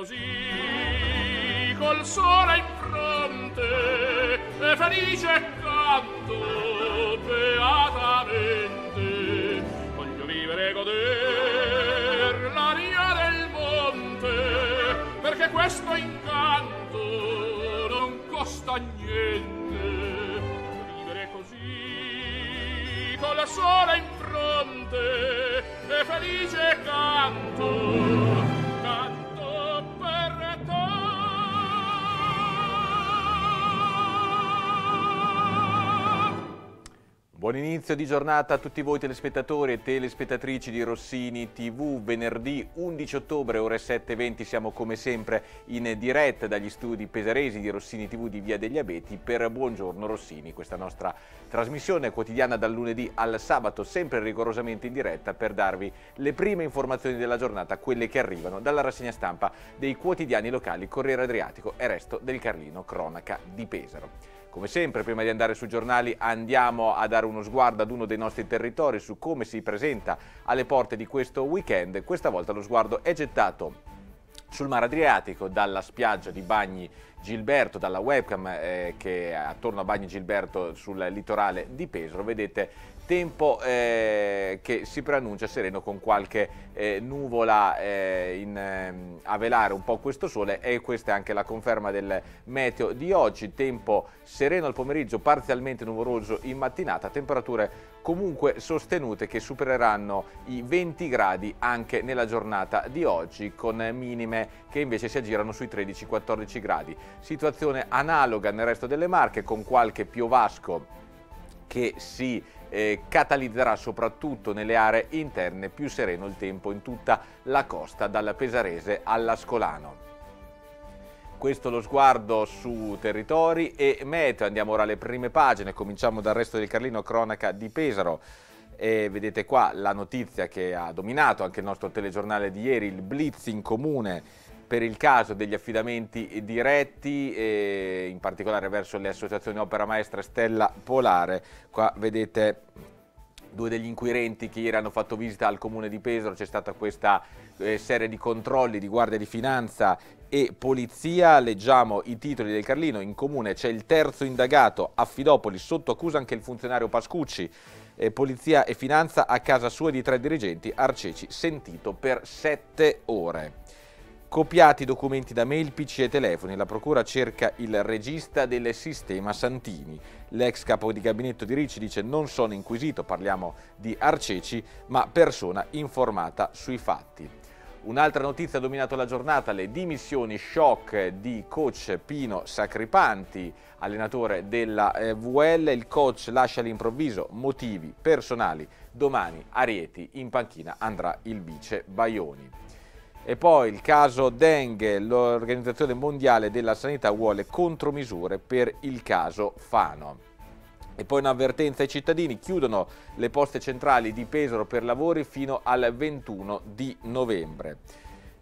così col sole in fronte e felice canto beatamente voglio vivere e goder l'aria del monte perché questo incanto non costa niente voglio vivere così col sole in fronte e felice canto Buon inizio di giornata a tutti voi telespettatori e telespettatrici di Rossini TV. Venerdì 11 ottobre, ore 7.20, siamo come sempre in diretta dagli studi pesaresi di Rossini TV di Via degli Abeti per Buongiorno Rossini, questa nostra trasmissione quotidiana dal lunedì al sabato, sempre rigorosamente in diretta per darvi le prime informazioni della giornata, quelle che arrivano dalla rassegna stampa dei quotidiani locali Corriere Adriatico e Resto del Carlino Cronaca di Pesaro. Come sempre, prima di andare sui giornali, andiamo a dare uno sguardo ad uno dei nostri territori su come si presenta alle porte di questo weekend. Questa volta lo sguardo è gettato sul mare Adriatico, dalla spiaggia di Bagni Gilberto, dalla webcam eh, che attorno a Bagni Gilberto sul litorale di Pesaro, vedete tempo eh, che si preannuncia sereno con qualche eh, nuvola eh, in, ehm, a velare un po' questo sole e questa è anche la conferma del meteo di oggi, tempo sereno al pomeriggio, parzialmente nuvoloso in mattinata, temperature comunque sostenute che supereranno i 20 gradi anche nella giornata di oggi con minime che invece si aggirano sui 13-14 gradi. Situazione analoga nel resto delle Marche con qualche piovasco che si catalizzerà soprattutto nelle aree interne più sereno il tempo in tutta la costa, dalla Pesarese all'Ascolano. Questo lo sguardo su territori e meteo. Andiamo ora alle prime pagine, cominciamo dal resto del Carlino, cronaca di Pesaro. E vedete qua la notizia che ha dominato anche il nostro telegiornale di ieri, il blitz in comune per il caso degli affidamenti diretti, eh, in particolare verso le associazioni Opera Maestra e Stella Polare. Qua vedete due degli inquirenti che ieri hanno fatto visita al comune di Pesaro, c'è stata questa eh, serie di controlli di Guardia di Finanza e Polizia, leggiamo i titoli del Carlino, in comune c'è il terzo indagato, Affidopoli, sotto accusa anche il funzionario Pascucci, eh, Polizia e Finanza a casa sua di tre dirigenti, Arceci sentito per sette ore. Copiati documenti da mail, pc e telefoni, la procura cerca il regista del sistema Santini. L'ex capo di gabinetto di Ricci dice non sono inquisito, parliamo di Arceci, ma persona informata sui fatti. Un'altra notizia ha dominato la giornata, le dimissioni shock di coach Pino Sacripanti, allenatore della eh, VL. Il coach lascia all'improvviso motivi personali. Domani a Rieti in panchina andrà il vice Baioni. E poi il caso dengue, l'Organizzazione Mondiale della Sanità vuole contromisure per il caso Fano. E poi un'avvertenza ai cittadini, chiudono le poste centrali di Pesaro per lavori fino al 21 di novembre.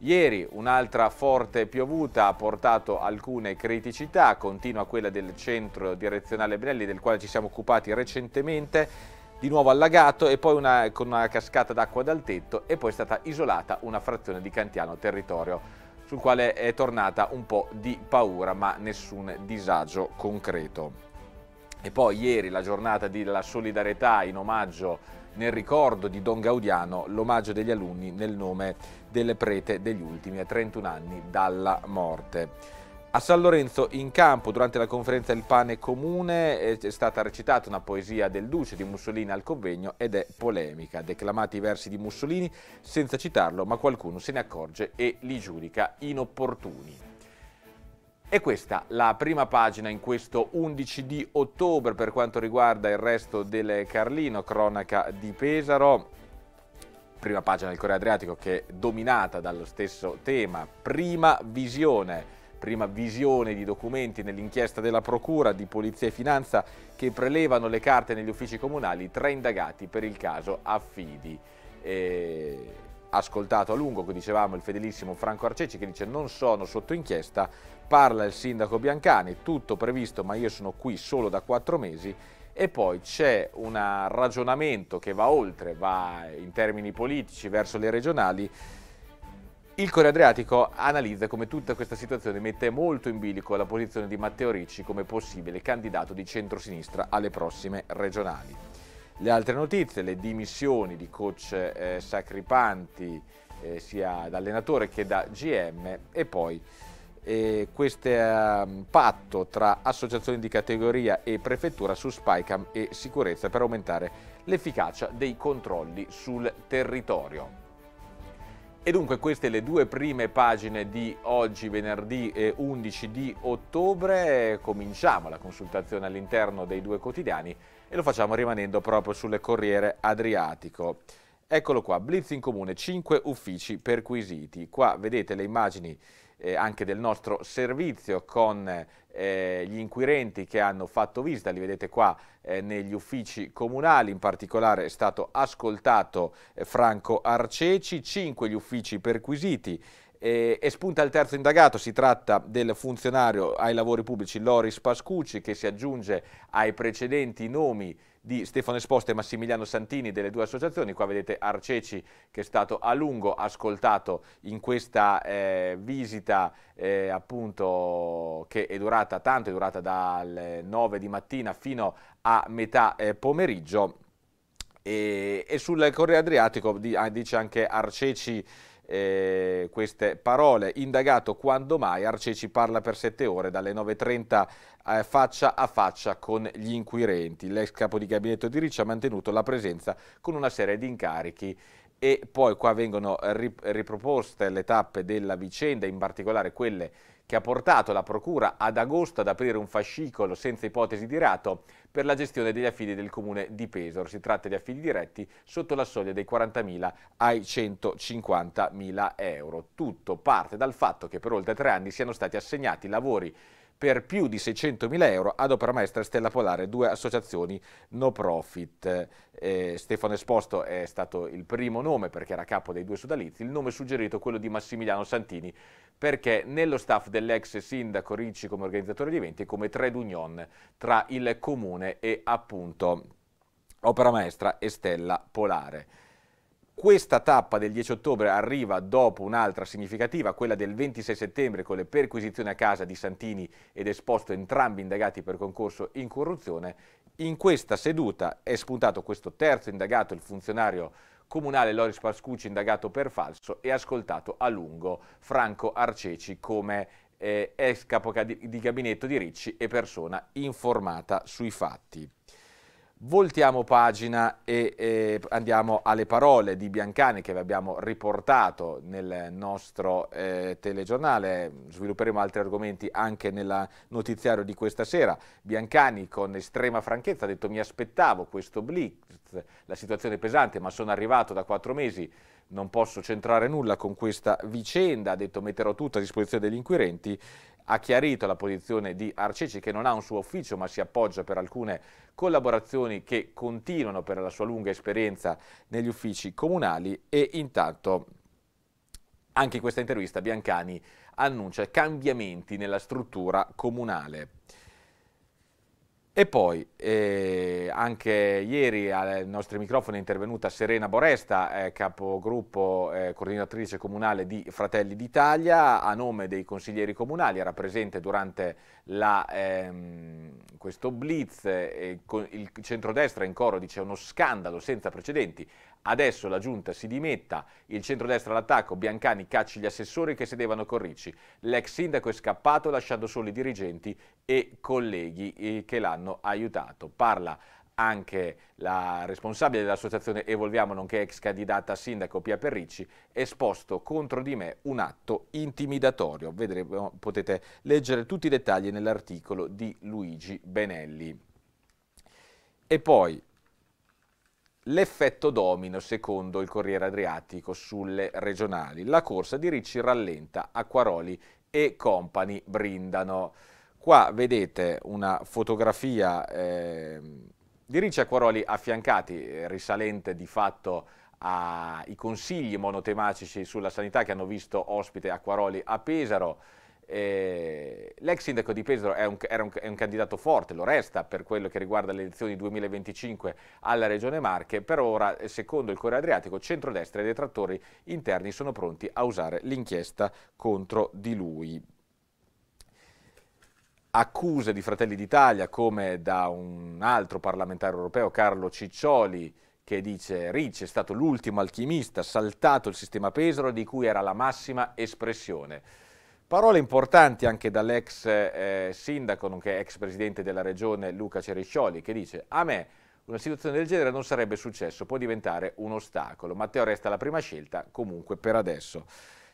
Ieri un'altra forte piovuta ha portato alcune criticità, continua quella del centro direzionale Brelli del quale ci siamo occupati recentemente di nuovo allagato e poi una, con una cascata d'acqua dal tetto e poi è stata isolata una frazione di Cantiano territorio sul quale è tornata un po' di paura ma nessun disagio concreto. E poi ieri la giornata della solidarietà in omaggio nel ricordo di Don Gaudiano, l'omaggio degli alunni nel nome del prete degli ultimi a 31 anni dalla morte. A San Lorenzo in campo durante la conferenza Il pane comune è stata recitata una poesia del duce di Mussolini al convegno ed è polemica, declamati i versi di Mussolini senza citarlo ma qualcuno se ne accorge e li giudica inopportuni. E questa la prima pagina in questo 11 di ottobre per quanto riguarda il resto del Carlino, cronaca di Pesaro prima pagina del Corriere Adriatico che è dominata dallo stesso tema, prima visione prima visione di documenti nell'inchiesta della Procura di Polizia e Finanza che prelevano le carte negli uffici comunali, tre indagati per il caso Affidi. E ascoltato a lungo, come dicevamo, il fedelissimo Franco Arceci che dice non sono sotto inchiesta, parla il sindaco Biancani, tutto previsto ma io sono qui solo da quattro mesi e poi c'è un ragionamento che va oltre, va in termini politici verso le regionali il Corriere Adriatico analizza come tutta questa situazione mette molto in bilico la posizione di Matteo Ricci come possibile candidato di centrosinistra alle prossime regionali. Le altre notizie, le dimissioni di coach eh, Sacripanti, eh, sia da allenatore che da GM, e poi eh, questo eh, patto tra associazioni di categoria e prefettura su Spycam e sicurezza per aumentare l'efficacia dei controlli sul territorio. E dunque queste le due prime pagine di oggi, venerdì 11 di ottobre. Cominciamo la consultazione all'interno dei due quotidiani e lo facciamo rimanendo proprio sulle Corriere Adriatico. Eccolo qua, blitz in comune, 5 uffici perquisiti. Qua vedete le immagini eh, anche del nostro servizio con eh, gli inquirenti che hanno fatto visita, li vedete qua eh, negli uffici comunali, in particolare è stato ascoltato eh, Franco Arceci, 5 gli uffici perquisiti, e spunta il terzo indagato, si tratta del funzionario ai lavori pubblici Loris Pascucci che si aggiunge ai precedenti nomi di Stefano Esposto e Massimiliano Santini delle due associazioni, qua vedete Arceci che è stato a lungo ascoltato in questa eh, visita eh, appunto che è durata tanto, è durata dalle 9 di mattina fino a metà eh, pomeriggio e, e sul Corriere Adriatico ah, dice anche Arceci eh, queste parole. Indagato quando mai, Arceci parla per sette ore dalle 9.30 eh, faccia a faccia con gli inquirenti. L'ex capo di gabinetto di Ricci ha mantenuto la presenza con una serie di incarichi e poi qua vengono riproposte le tappe della vicenda, in particolare quelle che ha portato la Procura ad agosto ad aprire un fascicolo senza ipotesi di reato per la gestione degli affidi del Comune di Pesaro. Si tratta di affidi diretti sotto la soglia dei 40.000 ai 150.000 euro. Tutto parte dal fatto che per oltre tre anni siano stati assegnati lavori per più di 600.000 euro ad opera maestra e Stella Polare, due associazioni no profit. Eh, Stefano Esposto è stato il primo nome perché era capo dei due sodalizi, il nome suggerito è quello di Massimiliano Santini perché nello staff dell'ex sindaco Ricci come organizzatore di eventi e come trade union tra il comune e appunto Opera Maestra e Stella Polare. Questa tappa del 10 ottobre arriva dopo un'altra significativa, quella del 26 settembre con le perquisizioni a casa di Santini ed esposto entrambi indagati per concorso in corruzione. In questa seduta è spuntato questo terzo indagato, il funzionario comunale Loris Pascucci, indagato per falso e ascoltato a lungo Franco Arceci come eh, ex capo di gabinetto di Ricci e persona informata sui fatti. Voltiamo pagina e, e, andiamo alle parole di Biancani che vi abbiamo riportato nel nostro eh, telegiornale. Svilupperemo altri argomenti anche nel notiziario di questa sera. Biancani con estrema franchezza ha detto mi aspettavo questo blitz, la situazione è pesante ma sono arrivato da quattro mesi, non posso centrare nulla con questa vicenda, ha detto metterò tutto a disposizione degli inquirenti ha chiarito la posizione di Arceci che non ha un suo ufficio ma si appoggia per alcune collaborazioni che continuano per la sua lunga esperienza negli uffici comunali e intanto anche in questa intervista Biancani annuncia cambiamenti nella struttura comunale. E poi eh, anche ieri ai nostri microfoni è intervenuta Serena Boresta, eh, capogruppo eh, coordinatrice comunale di Fratelli d'Italia, a nome dei consiglieri comunali, era presente durante la, ehm, questo blitz, eh, il centrodestra in coro dice uno scandalo senza precedenti, Adesso la giunta si dimetta, il centrodestra all'attacco, Biancani cacci gli assessori che sedevano con Ricci. L'ex sindaco è scappato lasciando soli i dirigenti e colleghi eh, che l'hanno aiutato. Parla anche la responsabile dell'associazione Evolviamo, nonché ex candidata a sindaco Pia Perricci, esposto contro di me un atto intimidatorio. Vedremo, potete leggere tutti i dettagli nell'articolo di Luigi Benelli. E poi l'effetto domino, secondo il Corriere Adriatico, sulle regionali. La corsa di Ricci rallenta, Acquaroli e Company brindano. Qua vedete una fotografia eh, di Ricci e Acquaroli affiancati, risalente di fatto ai consigli monotematici sulla sanità che hanno visto ospite Acquaroli a Pesaro eh, l'ex sindaco di Pesaro è un, un, è un, candidato forte, lo resta per quello che riguarda le elezioni 2025 alla Regione Marche, per ora eh, secondo il Corriere Adriatico centrodestra e detrattori interni sono pronti a usare l'inchiesta contro di lui. Accuse di Fratelli d'Italia come da un altro parlamentare europeo, Carlo Ciccioli, che dice Ricci è stato l'ultimo alchimista saltato il sistema Pesaro di cui era la massima espressione. Parole importanti anche dall'ex eh, sindaco, nonché ex presidente della regione Luca Ceriscioli, che dice a me una situazione del genere non sarebbe successo, può diventare un ostacolo. Matteo resta la prima scelta, comunque per adesso.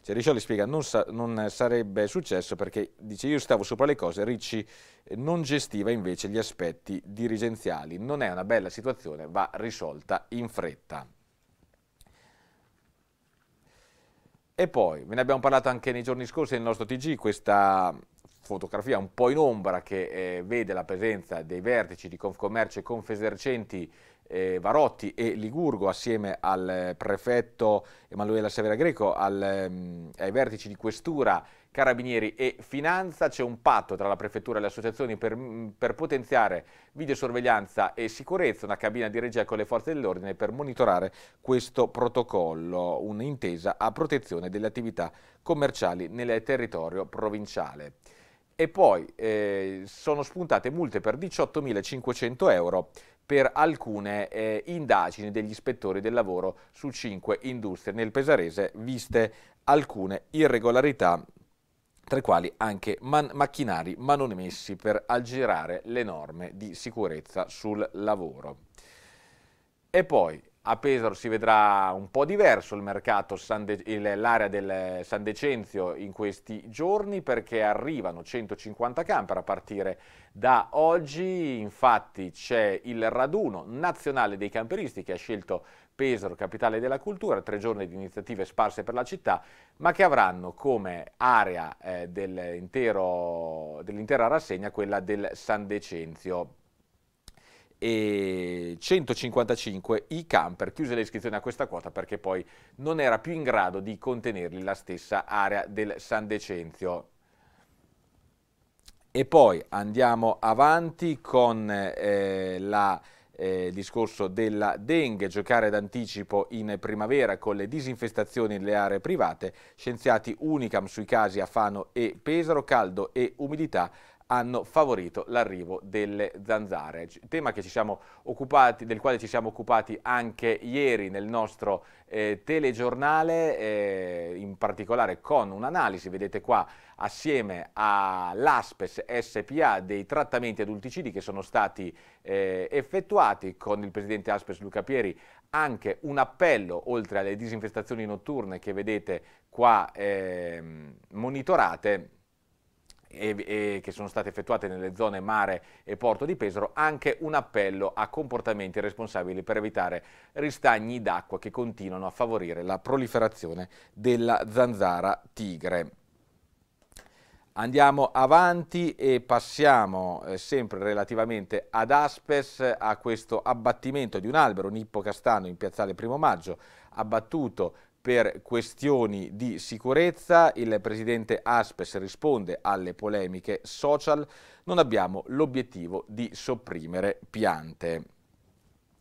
Ceriscioli spiega non, sa non sarebbe successo perché dice io stavo sopra le cose, Ricci eh, non gestiva invece gli aspetti dirigenziali. Non è una bella situazione, va risolta in fretta. E poi, ve ne abbiamo parlato anche nei giorni scorsi nel nostro TG, questa fotografia un po' in ombra che eh, vede la presenza dei vertici di Confcommercio e Confesercenti eh, Varotti e Ligurgo assieme al prefetto Emanuela Severa Greco, al, ehm, ai vertici di questura Carabinieri e Finanza, c'è un patto tra la Prefettura e le associazioni per, mm, per potenziare videosorveglianza e sicurezza, una cabina di regia con le forze dell'ordine per monitorare questo protocollo, un'intesa a protezione delle attività commerciali nel territorio provinciale. E poi eh, sono spuntate multe per 18.500 euro per alcune eh, indagini degli ispettori del lavoro su cinque industrie nel Pesarese, viste alcune irregolarità tra i quali anche man- macchinari ma non emessi per aggirare le norme di sicurezza sul lavoro. E poi a Pesaro si vedrà un po' diverso il mercato, l'area del San Decenzio in questi giorni perché arrivano 150 camper a partire da oggi. Infatti c'è il raduno nazionale dei camperisti che ha scelto Pesaro, capitale della cultura, tre giorni di iniziative sparse per la città, ma che avranno come area eh, dell'intera rassegna quella del San Decenzio e 155 i camper, chiuse le iscrizioni a questa quota perché poi non era più in grado di contenerli la stessa area del San Decenzio. E poi andiamo avanti con eh, la eh, discorso della dengue, giocare d'anticipo in primavera con le disinfestazioni nelle aree private, scienziati unicam sui casi a Fano e Pesaro, caldo e umidità hanno favorito l'arrivo delle zanzare, tema occupati, del quale ci siamo occupati anche ieri nel nostro eh, telegiornale, eh, in particolare con un'analisi, vedete qua, assieme all'Aspes SPA dei trattamenti adulticidi che sono stati eh, effettuati con il presidente Aspes Luca Pieri anche un appello oltre alle disinfestazioni notturne che vedete qua ehm, monitorate e, e che sono state effettuate nelle zone mare e porto di Pesaro, anche un appello a comportamenti responsabili per evitare ristagni d'acqua che continuano a favorire la proliferazione della zanzara tigre. Andiamo avanti e passiamo eh, sempre relativamente ad Aspes, a questo abbattimento di un albero, un ippocastano in piazzale Primo Maggio, abbattuto per questioni di sicurezza, il presidente Aspes risponde alle polemiche social, non abbiamo l'obiettivo di sopprimere piante.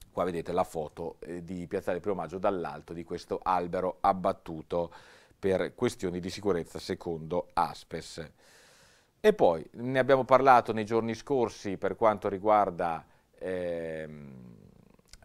Qua vedete la foto eh, di Piazzale Primo Maggio dall'alto di questo albero abbattuto per questioni di sicurezza secondo Aspes. E poi ne abbiamo parlato nei giorni scorsi per quanto riguarda... Ehm,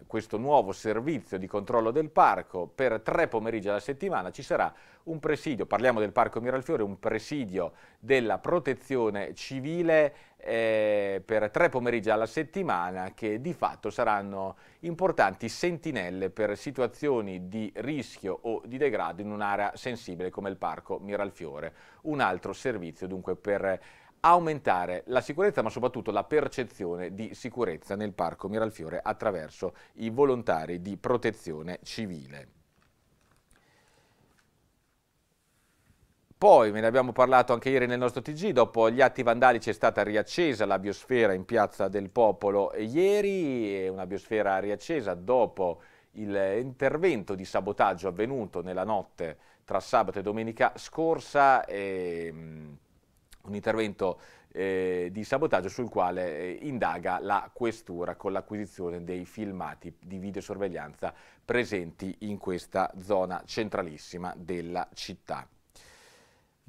questo nuovo servizio di controllo del parco, per tre pomeriggi alla settimana ci sarà un presidio, parliamo del Parco Miralfiore, un presidio della protezione civile eh, per tre pomeriggi alla settimana che di fatto saranno importanti sentinelle per situazioni di rischio o di degrado in un'area sensibile come il Parco Miralfiore. Un altro servizio dunque per aumentare la sicurezza ma soprattutto la percezione di sicurezza nel parco Miralfiore attraverso i volontari di protezione civile. Poi, ve ne abbiamo parlato anche ieri nel nostro TG, dopo gli atti vandalici è stata riaccesa la biosfera in Piazza del Popolo ieri, una biosfera riaccesa dopo l'intervento di sabotaggio avvenuto nella notte tra sabato e domenica scorsa. E, ehm, un intervento eh, di sabotaggio sul quale eh, indaga la questura con l'acquisizione dei filmati di videosorveglianza presenti in questa zona centralissima della città.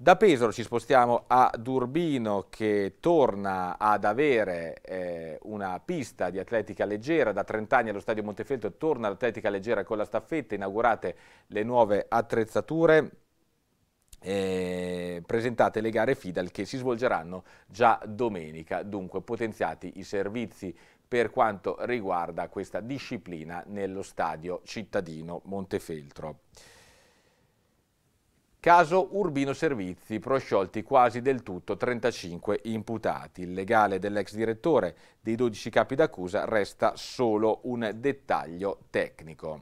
Da Pesaro ci spostiamo a Durbino che torna ad avere eh, una pista di atletica leggera, da 30 anni allo stadio Montefeltro torna l'atletica leggera con la staffetta, inaugurate le nuove attrezzature eh, presentate le gare FIDAL che si svolgeranno già domenica, dunque potenziati i servizi per quanto riguarda questa disciplina nello stadio cittadino Montefeltro. Caso Urbino Servizi, prosciolti quasi del tutto 35 imputati. Il legale dell'ex direttore dei 12 capi d'accusa resta solo un dettaglio tecnico.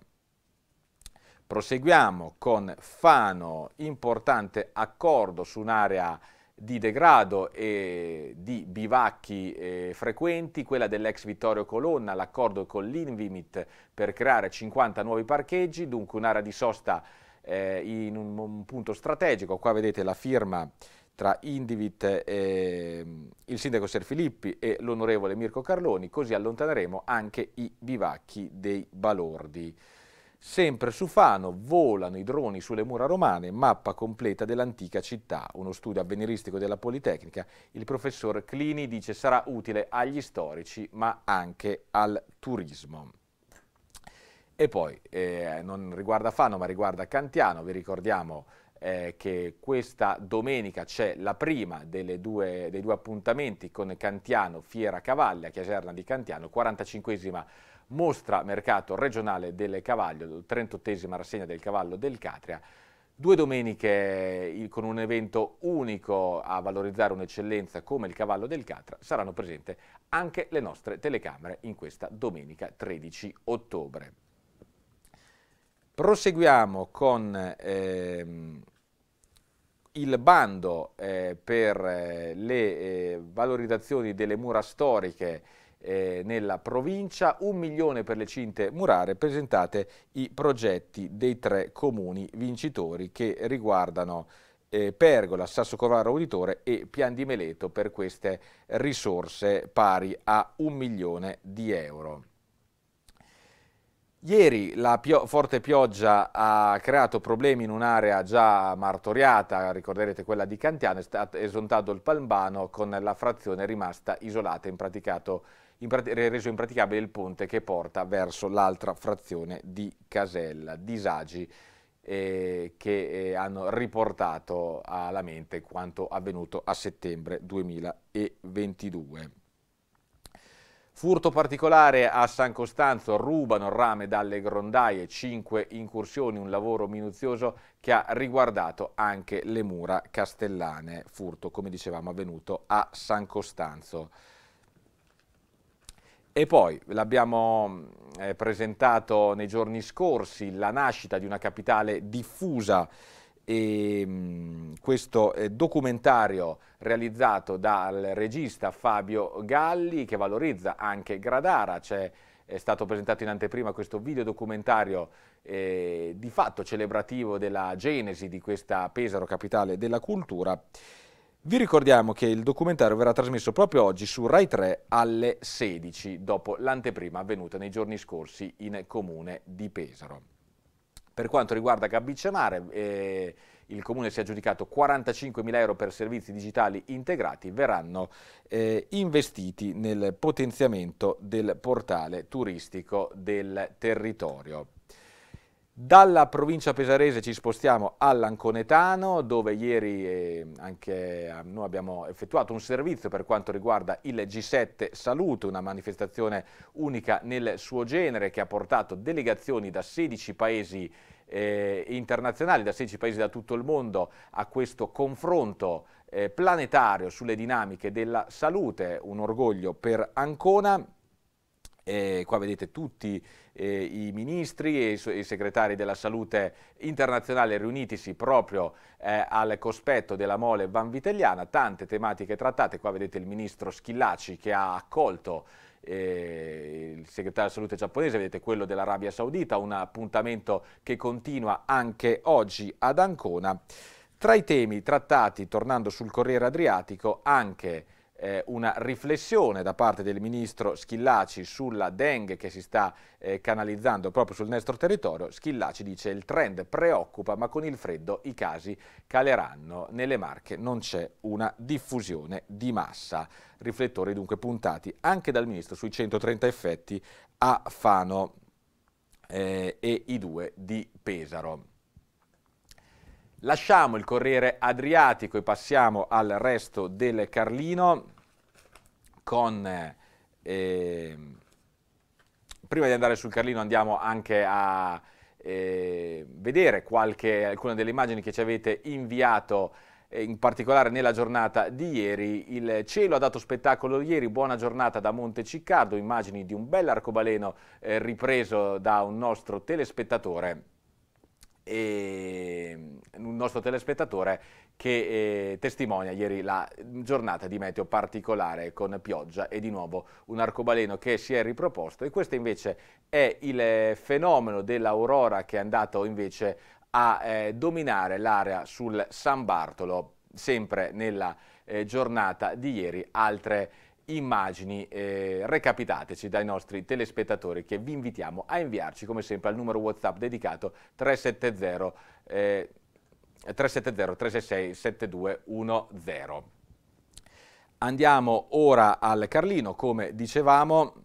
Proseguiamo con Fano, importante accordo su un'area di degrado e di bivacchi eh, frequenti, quella dell'ex Vittorio Colonna, l'accordo con l'Invimit per creare 50 nuovi parcheggi, dunque un'area di sosta eh, in un, un, punto strategico, qua vedete la firma tra Indivit, eh, il sindaco Ser Filippi e l'onorevole Mirko Carloni, così allontaneremo anche i bivacchi dei balordi. Sempre su Fano volano i droni sulle mura romane, mappa completa dell'antica città. Uno studio avveniristico della Politecnica, il professor Clini dice sarà utile agli storici ma anche al turismo. E poi, eh, non riguarda Fano ma riguarda Cantiano, vi ricordiamo eh, che questa domenica c'è la prima due, dei due appuntamenti con Cantiano, Fiera Cavalli a Chiaserna di Cantiano, 45esima mostra mercato regionale del cavallo, 38esima rassegna del cavallo del Catria, Due domeniche con un evento unico a valorizzare un'eccellenza come il cavallo del Catra saranno presenti anche le nostre telecamere in questa domenica 13 ottobre. Proseguiamo con ehm, il bando eh, per eh, le eh, valorizzazioni delle mura storiche eh, nella provincia, un milione per le cinte murare, presentate i progetti dei tre comuni vincitori che riguardano eh, Pergola, Sassocorvaro Uditore e Pian di Meleto per queste risorse pari a un milione di euro. Ieri la pio forte pioggia ha creato problemi in un'area già martoriata, ricorderete quella di Cantiano, è stato esontato il Palmbano con la frazione rimasta isolata, in praticato, in prat reso impraticabile il ponte che porta verso l'altra frazione di Casella, disagi eh, che eh, hanno riportato alla mente quanto avvenuto a settembre 2022. Furto particolare a San Costanzo, rubano rame dalle grondaie, cinque incursioni, un lavoro minuzioso che ha riguardato anche le mura castellane. Furto, come dicevamo, avvenuto a San Costanzo. E poi l'abbiamo eh, presentato nei giorni scorsi, la nascita di una capitale diffusa e, ehm, questo eh, documentario realizzato dal regista Fabio Galli che valorizza anche Gradara, c'è è stato presentato in anteprima questo video documentario eh, di fatto celebrativo della genesi di questa Pesaro capitale della cultura. Vi ricordiamo che il documentario verrà trasmesso proprio oggi su Rai 3 alle 16 dopo l'anteprima avvenuta nei giorni scorsi in comune di Pesaro. Per quanto riguarda Gabicciamare, eh, il Comune si è aggiudicato 45.000 euro per servizi digitali integrati, verranno eh, investiti nel potenziamento del portale turistico del territorio. Dalla provincia pesarese ci spostiamo all'Anconetano dove ieri eh, anche eh, noi abbiamo effettuato un servizio per quanto riguarda il G7 Salute, una manifestazione unica nel suo genere che ha portato delegazioni da 16 paesi eh, internazionali, da 16 paesi da tutto il mondo a questo confronto eh, planetario sulle dinamiche della salute, un orgoglio per Ancona. E eh, qua vedete tutti eh, i ministri e i, i, segretari della salute internazionale riunitisi proprio eh, al cospetto della mole vanvitelliana, tante tematiche trattate, qua vedete il ministro Schillaci che ha accolto eh, il segretario della salute giapponese, vedete quello dell'Arabia Saudita, un appuntamento che continua anche oggi ad Ancona. Tra i temi trattati, tornando sul Corriere Adriatico, anche eh, una riflessione da parte del ministro Schillaci sulla dengue che si sta eh, canalizzando proprio sul nostro territorio. Schillaci dice il trend preoccupa ma con il freddo i casi caleranno. Nelle Marche non c'è una diffusione di massa. Riflettori dunque puntati anche dal ministro sui 130 effetti a Fano eh, e i due di Pesaro. Lasciamo il Corriere Adriatico e passiamo al resto del Carlino con... Eh, prima di andare sul Carlino andiamo anche a eh, vedere qualche, alcune delle immagini che ci avete inviato eh, in particolare nella giornata di ieri. Il cielo ha dato spettacolo ieri, buona giornata da Monte Ciccardo, immagini di un bell'arcobaleno arcobaleno eh, ripreso da un nostro telespettatore e ehm, un nostro telespettatore che eh, testimonia ieri la giornata di meteo particolare con pioggia e di nuovo un arcobaleno che si è riproposto e questo invece è il eh, fenomeno dell'aurora che è andato invece a eh, dominare l'area sul San Bartolo sempre nella eh, giornata di ieri altre immagini eh, recapitateci dai nostri telespettatori che vi invitiamo a inviarci come sempre al numero WhatsApp dedicato 370 eh, 370 366 7210. Andiamo ora al Carlino, come dicevamo,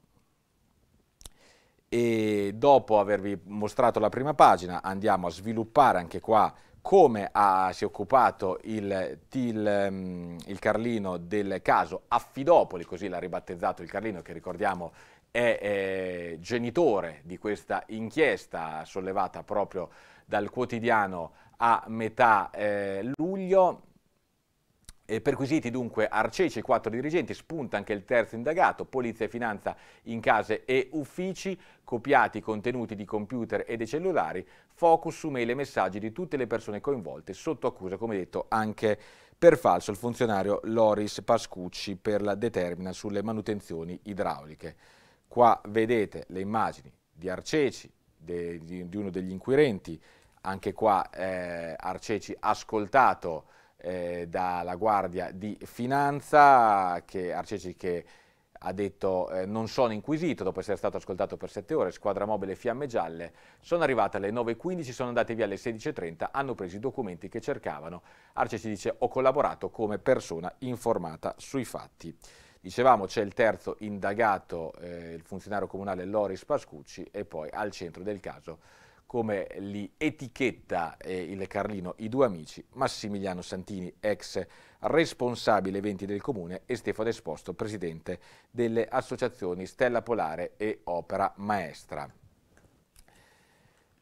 e dopo avervi mostrato la prima pagina andiamo a sviluppare anche qua come ha, si è occupato il, il, ehm, il, Carlino del caso Affidopoli, così l'ha ribattezzato il Carlino che ricordiamo è, è genitore di questa inchiesta sollevata proprio dal quotidiano a metà eh, luglio, e perquisiti dunque Arceci, e quattro dirigenti, spunta anche il terzo indagato, Polizia e Finanza in case e uffici, copiati i contenuti di computer e dei cellulari, focus su mail e messaggi di tutte le persone coinvolte, sotto accusa, come detto, anche per falso il funzionario Loris Pascucci per la determina sulle manutenzioni idrauliche. Qua vedete le immagini di Arceci, de, di, di, uno degli inquirenti, anche qua eh, Arceci ascoltato eh, dalla Guardia di Finanza, che Arceci che ha detto eh, non sono inquisito dopo essere stato ascoltato per sette ore, squadra mobile fiamme gialle, sono arrivate alle 9.15, sono andate via alle 16.30, hanno preso i documenti che cercavano. Arce dice ho collaborato come persona informata sui fatti. Dicevamo c'è il terzo indagato, eh, il funzionario comunale Loris Pascucci e poi al centro del caso come li etichetta eh, il Carlino i due amici, Massimiliano Santini, ex responsabile eventi del comune, e Stefano Esposto, presidente delle associazioni Stella Polare e Opera Maestra.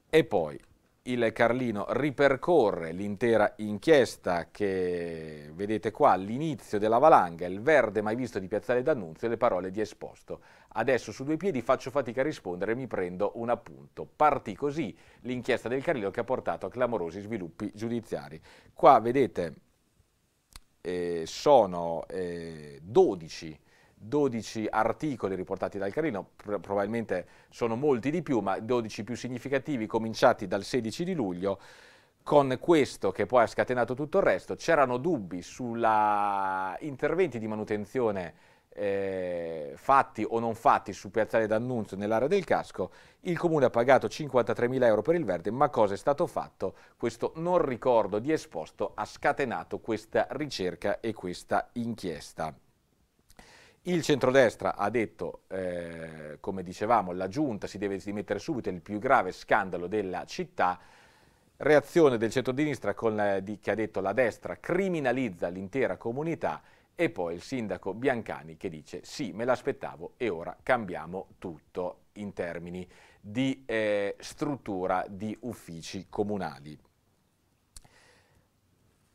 E poi il Carlino ripercorre l'intera inchiesta che vedete qua all'inizio della valanga, il verde mai visto di Piazzale D'Annunzio e le parole di Esposto Adesso su due piedi faccio fatica a rispondere e mi prendo un appunto. Partì così l'inchiesta del Carillo che ha portato a clamorosi sviluppi giudiziari. Qua vedete eh, sono eh, 12 12 articoli riportati dal Carino, probabilmente sono molti di più, ma 12 più significativi cominciati dal 16 di luglio. Con questo che poi ha scatenato tutto il resto, c'erano dubbi sulla interventi di manutenzione eh, fatti o non fatti su piazzale d'annunzio nell'area del casco, il comune ha pagato 53.000 euro per il verde, ma cosa è stato fatto? Questo non ricordo di esposto ha scatenato questa ricerca e questa inchiesta. Il centrodestra ha detto, eh, come dicevamo, la giunta si deve dimettere subito, è il più grave scandalo della città, reazione del centrodinistra con, eh, di, che ha detto la destra criminalizza l'intera comunità e poi il sindaco Biancani che dice sì, me l'aspettavo e ora cambiamo tutto in termini di eh, struttura di uffici comunali.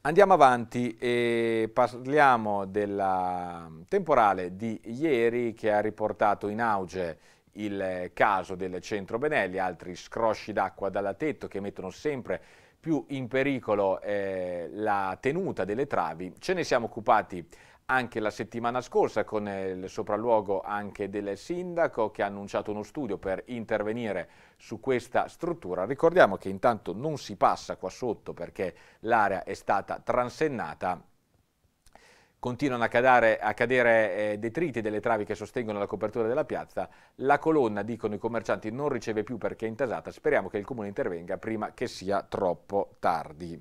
Andiamo avanti e parliamo della mm, temporale di ieri che ha riportato in auge il eh, caso del centro Benelli, altri scrosci d'acqua dalla tetto che mettono sempre più in pericolo eh, la tenuta delle travi, ce ne siamo occupati anche la settimana scorsa con eh, il sopralluogo anche del sindaco che ha annunciato uno studio per intervenire su questa struttura. Ricordiamo che intanto non si passa qua sotto perché l'area è stata transennata continuano a cadere, a cadere eh, detriti delle travi che sostengono la copertura della piazza, la colonna, dicono i commercianti, non riceve più perché è intasata, speriamo che il comune intervenga prima che sia troppo tardi.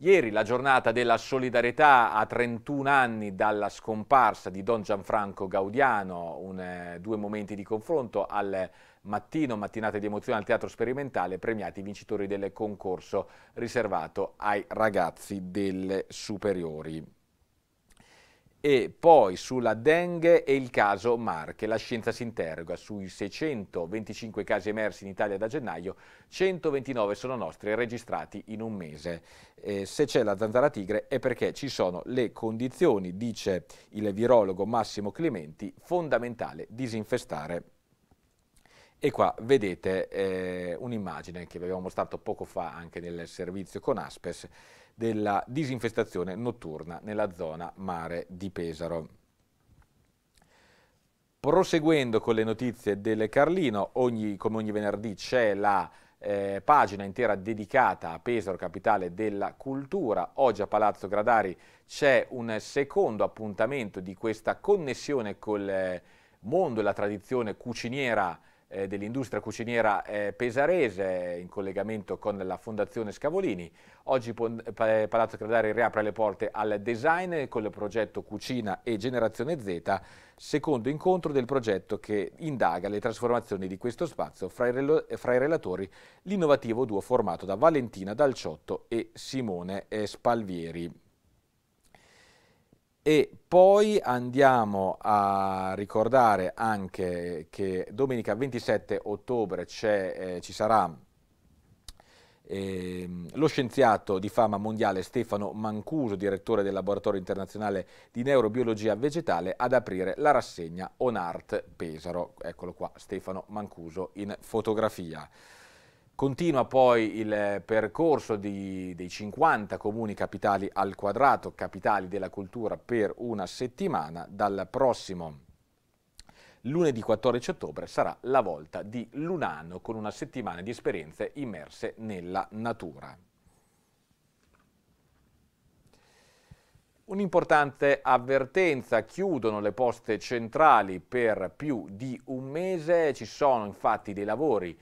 Ieri la giornata della solidarietà a 31 anni dalla scomparsa di Don Gianfranco Gaudiano, un, eh, due momenti di confronto al mattino, mattinate di emozione al Teatro Sperimentale, premiati i vincitori del concorso riservato ai ragazzi delle superiori. E poi sulla dengue e il caso Marche. La scienza si interroga. Sui 625 casi emersi in Italia da gennaio, 129 sono nostri registrati in un mese. Eh, se c'è la zanzara tigre è perché ci sono le condizioni, dice il virologo Massimo Clementi, fondamentale disinfestare e qua vedete eh, un'immagine che vi avevo mostrato poco fa anche nel servizio con Aspes della disinfestazione notturna nella zona mare di Pesaro. Proseguendo con le notizie del Carlino, ogni, come ogni venerdì c'è la eh, pagina intera dedicata a Pesaro, capitale della cultura. Oggi a Palazzo Gradari c'è un secondo appuntamento di questa connessione col eh, mondo e la tradizione cuciniera eh, dell'industria cuciniera eh, pesarese in collegamento con la Fondazione Scavolini. Oggi eh, eh, Palazzo Credari riapre le porte al design con il progetto Cucina e Generazione Z, secondo incontro del progetto che indaga le trasformazioni di questo spazio fra i, eh, fra i relatori l'innovativo duo formato da Valentina Dalciotto e Simone Spalvieri e poi andiamo a ricordare anche che domenica 27 ottobre eh, ci sarà eh, lo scienziato di fama mondiale Stefano Mancuso, direttore del laboratorio internazionale di neurobiologia vegetale, ad aprire la rassegna On Art Pesaro. Eccolo qua, Stefano Mancuso in fotografia. Continua poi il percorso di, dei 50 comuni capitali al quadrato, capitali della cultura per una settimana. Dal prossimo lunedì 14 ottobre sarà la volta di Lunano con una settimana di esperienze immerse nella natura. Un'importante avvertenza, chiudono le poste centrali per più di un mese, ci sono infatti dei lavori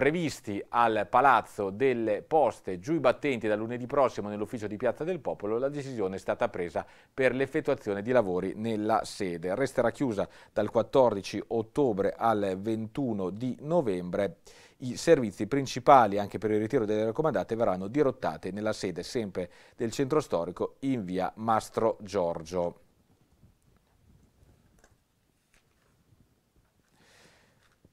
previsti al Palazzo delle Poste giù i battenti da lunedì prossimo nell'ufficio di Piazza del Popolo, la decisione è stata presa per l'effettuazione di lavori nella sede. Resterà chiusa dal 14 ottobre al 21 di novembre i servizi principali anche per il ritiro delle raccomandate verranno dirottati nella sede sempre del centro storico in via Mastro Giorgio.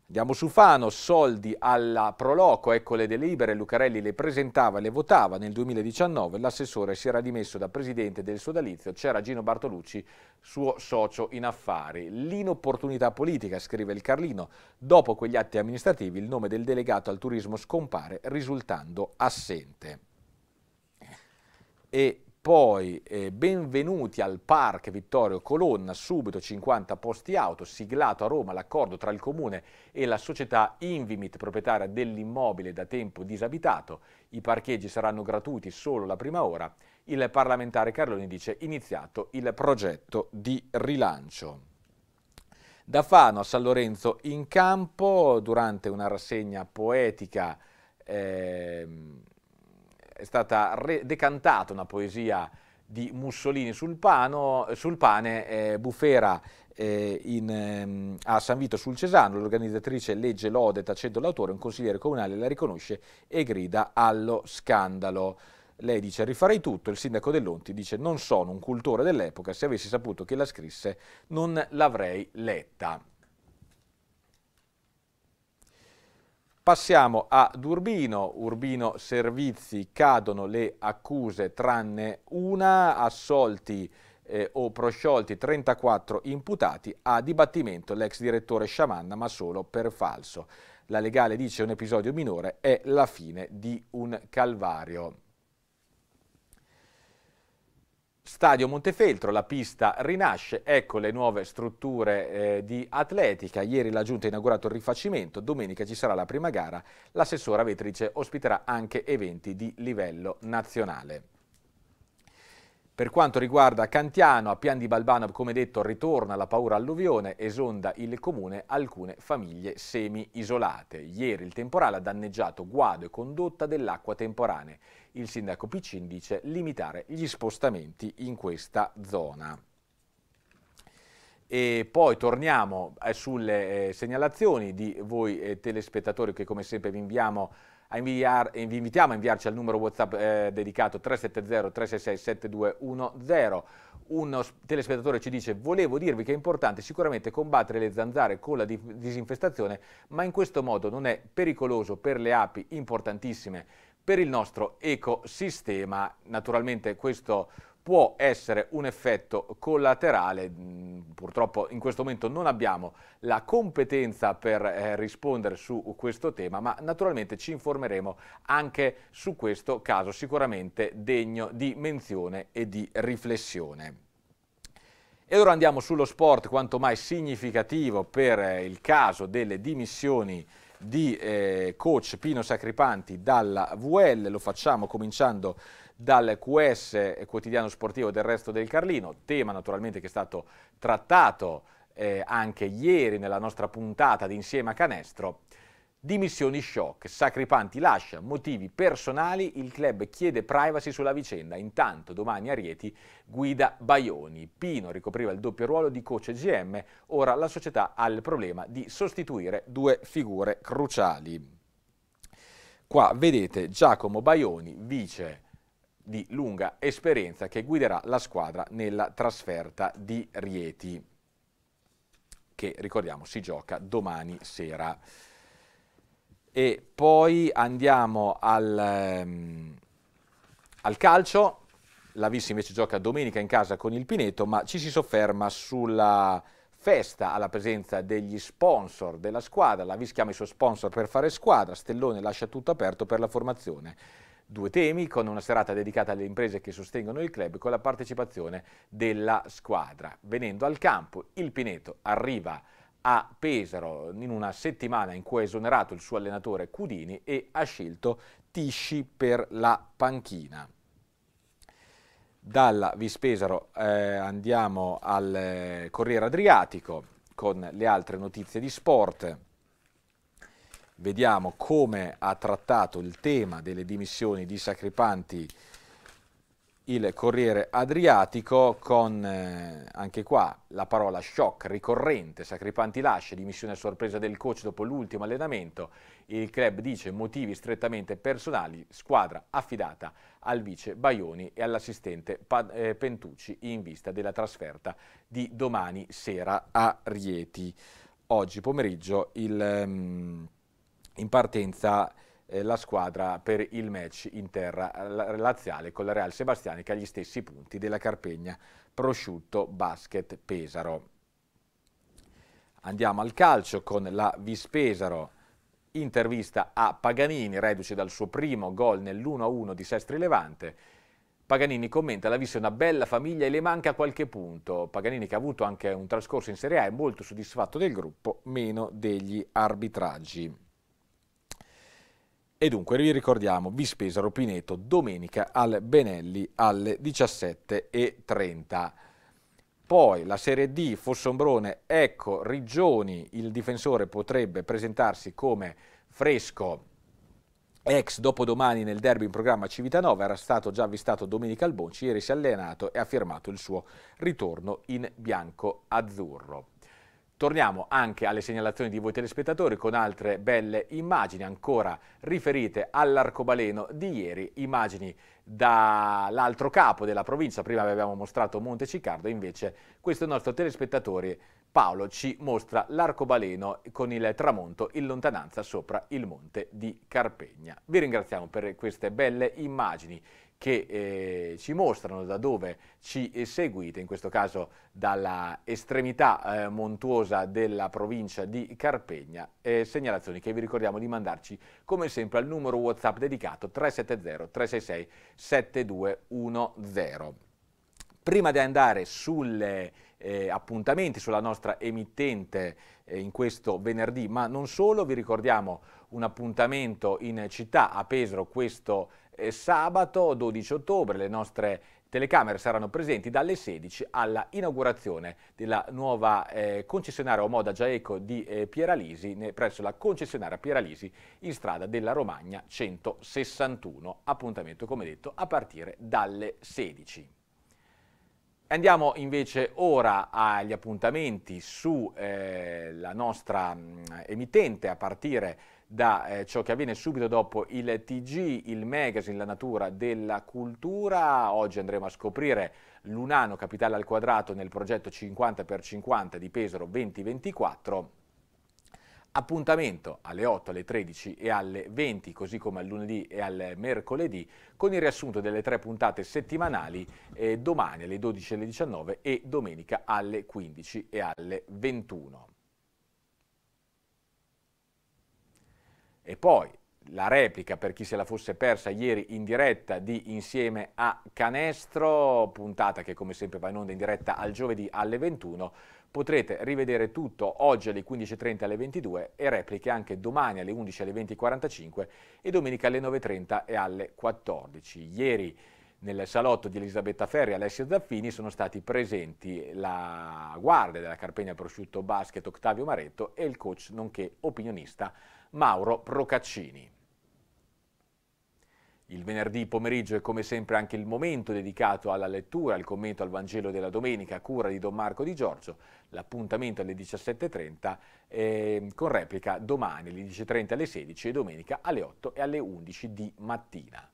Andiamo su Fano, soldi alla Proloco, ecco le delibere, Lucarelli le presentava e le votava. Nel 2019 l'assessore si era dimesso da presidente del sodalizio, c'era Gino Bartolucci, suo socio in affari. L'inopportunità politica, scrive il Carlino, dopo quegli atti amministrativi il nome del delegato al turismo scompare risultando assente. E poi eh, benvenuti al Parc Vittorio Colonna, subito 50 posti auto, siglato a Roma l'accordo tra il Comune e la società Invimit, proprietaria dell'immobile da tempo disabitato, i parcheggi saranno gratuiti solo la prima ora, il parlamentare Carloni dice iniziato il progetto di rilancio. Da Fano a San Lorenzo in campo, durante una rassegna poetica... Ehm, è stata decantata una poesia di Mussolini sul, pano, sul pane, eh, Bufera eh, in, eh, a San Vito sul Cesano, l'organizzatrice legge lode tacendo l'autore, un consigliere comunale la riconosce e grida allo scandalo. Lei dice rifarei tutto, il sindaco Dell'Onti dice non sono un cultore dell'epoca, se avessi saputo che la scrisse non l'avrei letta. Passiamo ad Urbino, Urbino Servizi, cadono le accuse tranne una, assolti eh, o prosciolti 34 imputati, a dibattimento l'ex direttore Sciamanna ma solo per falso. La legale dice un episodio minore è la fine di un calvario. Stadio Montefeltro, la pista rinasce, ecco le nuove strutture eh, di atletica, ieri la giunta ha inaugurato il rifacimento, domenica ci sarà la prima gara, l'assessora Vetrice ospiterà anche eventi di livello nazionale. Per quanto riguarda Cantiano, a Pian di Balbano, come detto, ritorna la paura alluvione, esonda il comune alcune famiglie semi-isolate. Ieri il temporale ha danneggiato guado e condotta dell'acqua temporanea. Il sindaco Piccin dice limitare gli spostamenti in questa zona. E poi torniamo eh, sulle eh, segnalazioni di voi eh, telespettatori che come sempre vi inviamo a Inviar, vi invitiamo a inviarci al numero WhatsApp eh, dedicato 370-366-7210. Un telespettatore ci dice volevo dirvi che è importante sicuramente combattere le zanzare con la disinfestazione, ma in questo modo non è pericoloso per le api importantissime per il nostro ecosistema. Naturalmente questo può essere un effetto collaterale, mm, purtroppo in questo momento non abbiamo la competenza per eh, rispondere su questo tema, ma naturalmente ci informeremo anche su questo caso sicuramente degno di menzione e di riflessione. E ora andiamo sullo sport quanto mai significativo per eh, il caso delle dimissioni di eh, coach Pino Sacripanti dalla VL, lo facciamo cominciando dal QS eh, quotidiano sportivo del resto del Carlino, tema naturalmente che è stato trattato eh, anche ieri nella nostra puntata di Insieme a Canestro. Dimissioni shock. Sacripanti lascia motivi personali, il club chiede privacy sulla vicenda. Intanto domani a Rieti guida Baioni. Pino ricopriva il doppio ruolo di coach GM, ora la società ha il problema di sostituire due figure cruciali. Qua vedete Giacomo Baioni, vice di lunga esperienza che guiderà la squadra nella trasferta di Rieti che ricordiamo si gioca domani sera e poi andiamo al, ehm, al calcio, la Vissi invece gioca domenica in casa con il Pineto, ma ci si sofferma sulla festa alla presenza degli sponsor della squadra, la Vissi chiama i suoi sponsor per fare squadra, Stellone lascia tutto aperto per la formazione. Due temi con una serata dedicata alle imprese che sostengono il club con la partecipazione della squadra. Venendo al campo, il Pineto arriva a Pesaro in una settimana in cui ha esonerato il suo allenatore Cudini e ha scelto Tisci per la panchina. Dalla Vispesaro eh, andiamo al eh, Corriere Adriatico con le altre notizie di sport. Vediamo come ha trattato il tema delle dimissioni di Sacripanti il Corriere Adriatico con eh, anche qua la parola shock ricorrente, sacripanti lasce, dimissione a sorpresa del coach dopo l'ultimo allenamento. Il club dice motivi strettamente personali, squadra affidata al vice Baioni e all'assistente eh, Pentucci in vista della trasferta di domani sera a Rieti. Oggi pomeriggio il, um, in partenza eh, la squadra per il match in terra eh, laziale con la Real Sebastiani che ha gli stessi punti della Carpegna Prosciutto Basket Pesaro. Andiamo al calcio con la Vispesaro. Intervista a Paganini, reduce dal suo primo gol nell'1-1 di Sestri Levante. Paganini commenta, la vista è una bella famiglia e le manca qualche punto. Paganini che ha avuto anche un trascorso in Serie A è molto soddisfatto del gruppo, meno degli arbitraggi. E dunque vi ricordiamo Vispesaro Pineto domenica al Benelli alle 17.30. Poi la Serie D Fossombrone, ecco Rigioni, il difensore potrebbe presentarsi come fresco ex dopodomani nel derby in programma Civitanova, era stato già avvistato domenica al Bonci, ieri si è allenato e ha firmato il suo ritorno in bianco-azzurro. Torniamo anche alle segnalazioni di voi telespettatori con altre belle immagini ancora riferite all'arcobaleno di ieri, immagini dall'altro capo della provincia, prima vi abbiamo mostrato Monte Cicardo, invece questo nostro telespettatore Paolo ci mostra l'arcobaleno con il tramonto in lontananza sopra il monte di Carpegna. Vi ringraziamo per queste belle immagini che eh, ci mostrano da dove ci seguite, in questo caso dalla estremità eh, montuosa della provincia di Carpegna, eh, segnalazioni che vi ricordiamo di mandarci come sempre al numero WhatsApp dedicato 370 366 7210. Prima di andare sulle eh, appuntamenti sulla nostra emittente eh, in questo venerdì, ma non solo, vi ricordiamo un appuntamento in città a Pesaro questo venerdì, sabato 12 ottobre le nostre telecamere saranno presenti dalle 16 alla inaugurazione della nuova eh, concessionaria Omoda Giaeco di eh, Pieralisi presso la concessionaria Pieralisi in strada della Romagna 161. Appuntamento come detto a partire dalle 16. Andiamo invece ora agli appuntamenti sulla eh, nostra mh, mm, emittente a partire da eh, ciò che avviene subito dopo il TG, il magazine La natura della cultura. Oggi andremo a scoprire Lunano, capitale al quadrato, nel progetto 50x50 di Pesaro 2024. Appuntamento alle 8, alle 13 e alle 20, così come al lunedì e al mercoledì, con il riassunto delle tre puntate settimanali eh, domani alle 12 e alle 19 e domenica alle 15 e alle 21. E poi la replica per chi se la fosse persa ieri in diretta di Insieme a Canestro, puntata che come sempre va in onda in diretta al giovedì alle 21. Potrete rivedere tutto oggi alle 15.30 alle 22 e repliche anche domani alle 11 alle 20.45 e domenica alle 9.30 e alle 14. Ieri nel salotto di Elisabetta Ferri e Alessio Zaffini sono stati presenti la guardia della Carpegna Prosciutto Basket Octavio Maretto e il coach nonché opinionista Mauro Procaccini. Il venerdì pomeriggio è come sempre anche il momento dedicato alla lettura, al commento al Vangelo della Domenica, a cura di Don Marco Di Giorgio. L'appuntamento alle 17.30 eh, con replica domani alle 10.30 alle 16 e domenica alle 8 e alle 11 di mattina.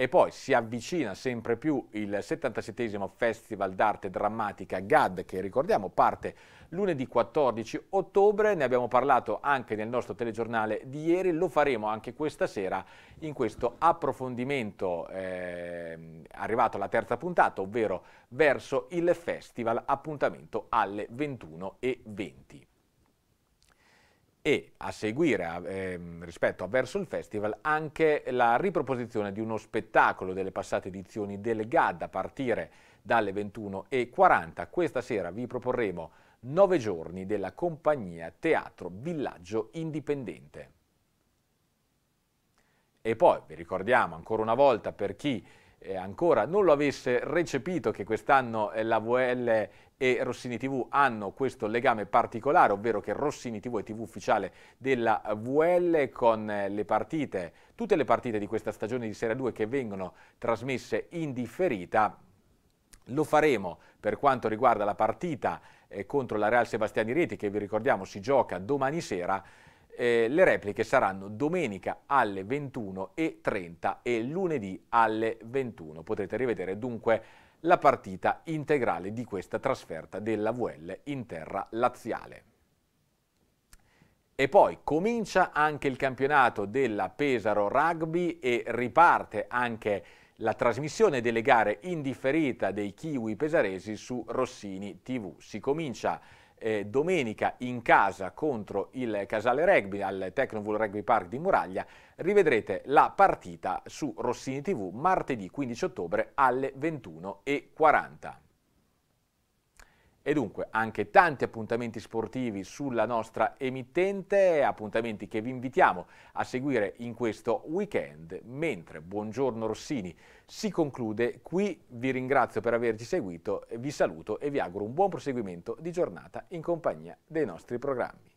E poi si avvicina sempre più il 77 Festival d'arte drammatica GAD, che ricordiamo parte lunedì 14 ottobre, ne abbiamo parlato anche nel nostro telegiornale di ieri, lo faremo anche questa sera in questo approfondimento eh, arrivato alla terza puntata, ovvero verso il festival appuntamento alle 21.20 e a seguire eh, rispetto a Verso il Festival anche la riproposizione di uno spettacolo delle passate edizioni del GAD a partire dalle 21.40. Questa sera vi proporremo nove giorni della compagnia Teatro Villaggio Indipendente. E poi vi ricordiamo ancora una volta per chi eh, ancora non lo avesse recepito che quest'anno eh, la VL e Rossini TV hanno questo legame particolare, ovvero che Rossini TV è TV ufficiale della VL con eh, le partite, tutte le partite di questa stagione di Serie 2 che vengono trasmesse in differita. Lo faremo per quanto riguarda la partita eh, contro la Real Sebastiani Reti, che vi ricordiamo si gioca domani sera. Eh, le repliche saranno domenica alle 21.30 e lunedì alle 21. Potrete rivedere dunque la partita integrale di questa trasferta della VL in terra laziale. E poi comincia anche il campionato della Pesaro Rugby e riparte anche la trasmissione delle gare indifferita dei Kiwi pesaresi su Rossini TV. Si comincia eh, domenica in casa contro il Casale Rugby al Tecnovool Rugby Park di Muraglia, rivedrete la partita su Rossini TV martedì 15 ottobre alle 21.40. E dunque anche tanti appuntamenti sportivi sulla nostra emittente, appuntamenti che vi invitiamo a seguire in questo weekend, mentre Buongiorno Rossini si conclude qui, vi ringrazio per averci seguito, vi saluto e vi auguro un buon proseguimento di giornata in compagnia dei nostri programmi.